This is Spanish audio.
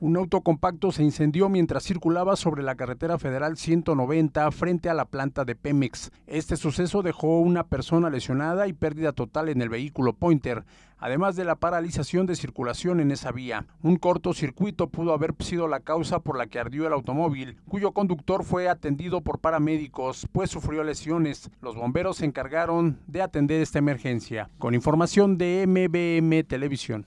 Un auto compacto se incendió mientras circulaba sobre la carretera federal 190 frente a la planta de Pemex. Este suceso dejó una persona lesionada y pérdida total en el vehículo Pointer, además de la paralización de circulación en esa vía. Un cortocircuito pudo haber sido la causa por la que ardió el automóvil, cuyo conductor fue atendido por paramédicos, pues sufrió lesiones. Los bomberos se encargaron de atender esta emergencia. Con información de MBM Televisión.